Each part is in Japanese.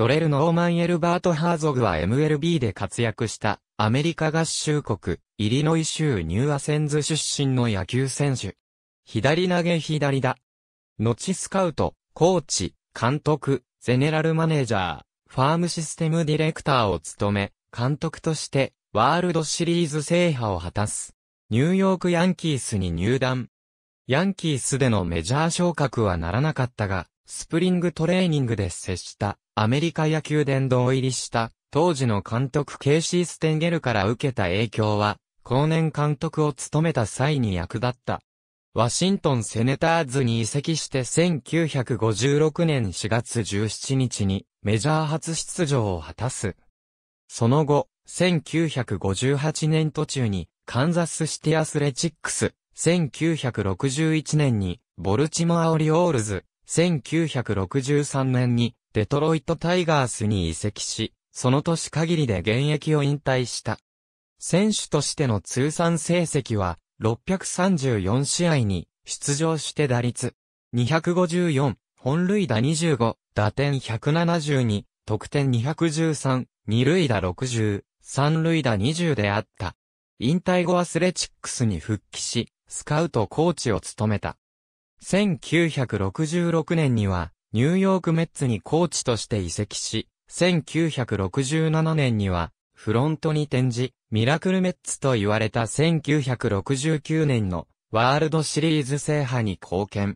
ドレル・ノーマン・エルバート・ハーゾグは MLB で活躍したアメリカ合衆国、イリノイ州ニューアセンズ出身の野球選手。左投げ左だ。後スカウト、コーチ、監督、ゼネラルマネージャー、ファームシステムディレクターを務め、監督としてワールドシリーズ制覇を果たす。ニューヨークヤンキースに入団。ヤンキースでのメジャー昇格はならなかったが、スプリングトレーニングで接したアメリカ野球殿堂入りした当時の監督ケイシー・ステンゲルから受けた影響は後年監督を務めた際に役立った。ワシントンセネターズに移籍して1956年4月17日にメジャー初出場を果たす。その後、1958年途中にカンザスシティアスレチックス、1961年にボルチモアオリオールズ、1963年にデトロイトタイガースに移籍し、その年限りで現役を引退した。選手としての通算成績は634試合に出場して打率254、本塁打25、打点172、得点213、二塁打60、三塁打20であった。引退後アスレチックスに復帰し、スカウトコーチを務めた。1966年には、ニューヨークメッツにコーチとして移籍し、1967年には、フロントに転じ、ミラクルメッツと言われた1969年のワールドシリーズ制覇に貢献。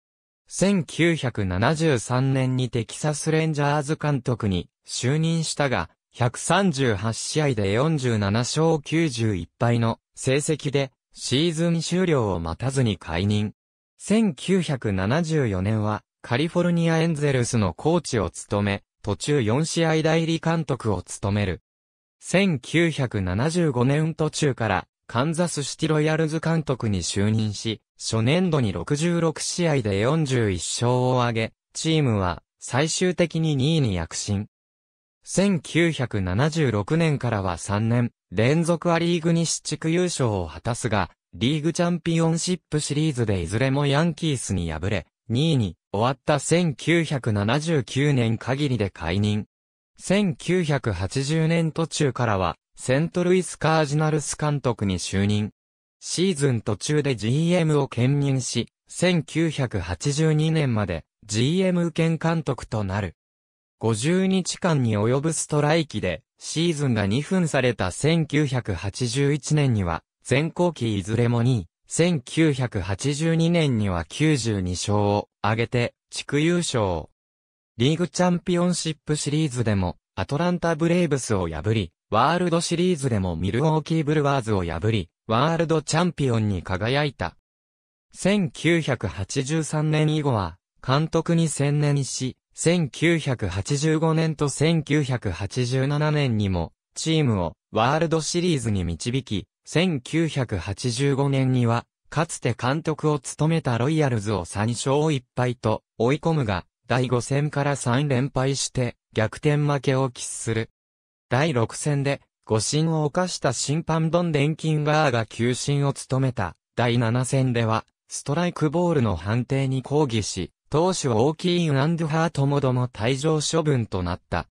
1973年にテキサスレンジャーズ監督に就任したが、138試合で47勝91敗の成績でシーズン終了を待たずに解任。1974年は、カリフォルニアエンゼルスのコーチを務め、途中4試合代理監督を務める。1975年途中から、カンザスシティロイヤルズ監督に就任し、初年度に66試合で41勝を挙げ、チームは最終的に2位に躍進。1976年からは3年、連続アリーグ西地区優勝を果たすが、リーグチャンピオンシップシリーズでいずれもヤンキースに敗れ、2位に終わった1979年限りで解任。1980年途中からは、セントルイスカージナルス監督に就任。シーズン途中で GM を兼任し、1982年まで GM 兼監督となる。50日間に及ぶストライキで、シーズンが2分された1981年には、前後期いずれもに、1982年には92勝を挙げて地区優勝。リーグチャンピオンシップシリーズでもアトランタブレイブスを破り、ワールドシリーズでもミルウォーキーブルワーズを破り、ワールドチャンピオンに輝いた。1983年以後は、監督に専念し、1985年と1987年にも、チームをワールドシリーズに導き、1985年には、かつて監督を務めたロイヤルズを3勝1敗と追い込むが、第5戦から3連敗して逆転負けを喫する。第6戦で誤審を犯した審判ドンデンキンガーが球審を務めた。第7戦では、ストライクボールの判定に抗議し、投手は大きいンアンドハーともども退場処分となった。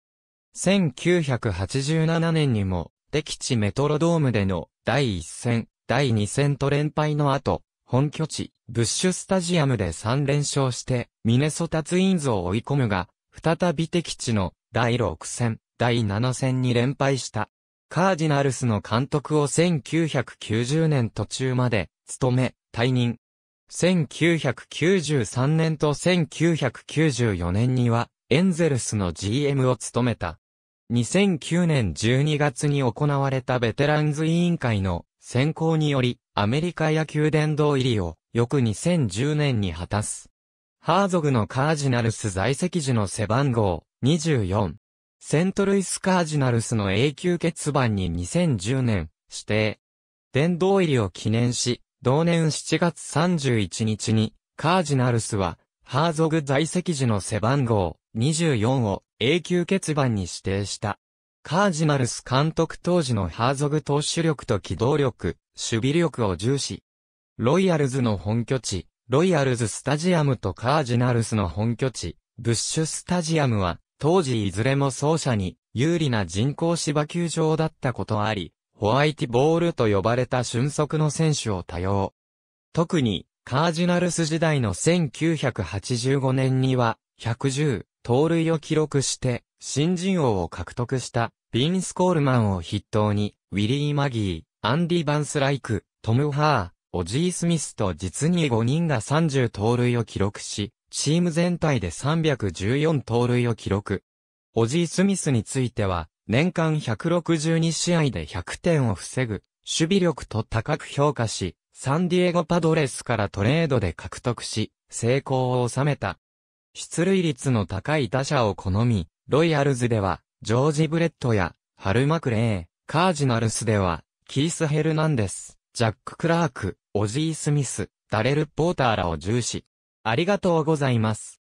1987年にも敵地メトロドームでの第1戦、第2戦と連敗の後、本拠地、ブッシュスタジアムで3連勝して、ミネソタツインズを追い込むが、再び敵地の第6戦、第7戦に連敗した。カージナルスの監督を1990年途中まで、務め、退任。1993年と1994年には、エンゼルスの GM を務めた。2009年12月に行われたベテランズ委員会の選考により、アメリカ野球殿堂入りを、翌2010年に果たす。ハーゾグのカージナルス在籍時の背番号、24。セントルイスカージナルスの永久欠番に2010年、指定。殿堂入りを記念し、同年7月31日に、カージナルスは、ハーゾグ在籍時の背番号24を永久欠番に指定した。カージナルス監督当時のハーゾグ投手力と機動力、守備力を重視。ロイヤルズの本拠地、ロイヤルズスタジアムとカージナルスの本拠地、ブッシュスタジアムは、当時いずれも走者に有利な人工芝球場だったことあり、ホワイティボールと呼ばれた俊足の選手を多用。特に、カージナルス時代の1985年には、110、盗塁を記録して、新人王を獲得した、ビンス・コールマンを筆頭に、ウィリー・マギー、アンディ・バンスライク、トム・ハー、オジー・スミスと実に5人が30盗塁を記録し、チーム全体で314盗塁を記録。オジー・スミスについては、年間162試合で100点を防ぐ、守備力と高く評価し、サンディエゴパドレスからトレードで獲得し、成功を収めた。出塁率の高い打者を好み、ロイヤルズでは、ジョージ・ブレットや、ハルマクレー、カージナルスでは、キース・ヘルナンデス、ジャック・クラーク、オジー・スミス、ダレル・ポーターらを重視。ありがとうございます。